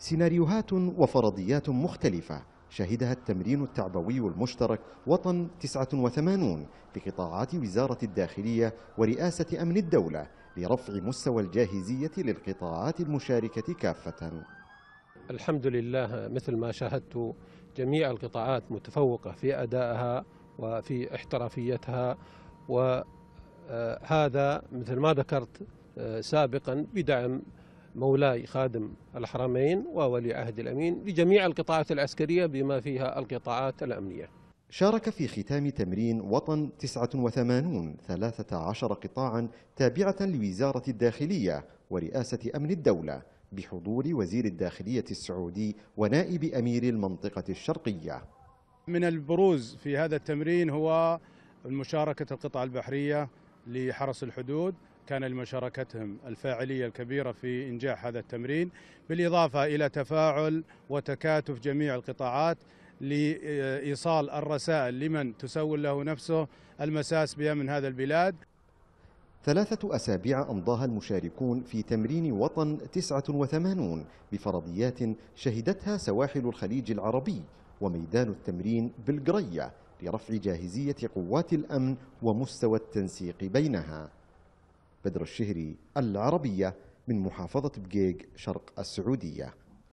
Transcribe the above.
سيناريوهات وفرضيات مختلفة شهدها التمرين التعبوي المشترك وطن 89 بقطاعات وزارة الداخلية ورئاسة أمن الدولة لرفع مستوى الجاهزية للقطاعات المشاركة كافة الحمد لله مثل ما شاهدت جميع القطاعات متفوقة في أدائها وفي احترافيتها وهذا مثل ما ذكرت آه، سابقا بدعم مولاي خادم الحرمين وولي عهد الأمين لجميع القطاعات العسكرية بما فيها القطاعات الأمنية شارك في ختام تمرين وطن 89 13 قطاعا تابعة لوزارة الداخلية ورئاسة أمن الدولة بحضور وزير الداخلية السعودي ونائب أمير المنطقة الشرقية من البروز في هذا التمرين هو مشاركة القطع البحرية لحرس الحدود كان لمشاركتهم الفاعلية الكبيرة في إنجاح هذا التمرين بالإضافة إلى تفاعل وتكاتف جميع القطاعات لإيصال الرسائل لمن تسول له نفسه المساس بأمن هذا البلاد ثلاثة أسابيع أمضاها المشاركون في تمرين وطن 89 بفرضيات شهدتها سواحل الخليج العربي وميدان التمرين بالقرية لرفع جاهزية قوات الأمن ومستوى التنسيق بينها بدر الشهري العربية من محافظة بقيق شرق السعودية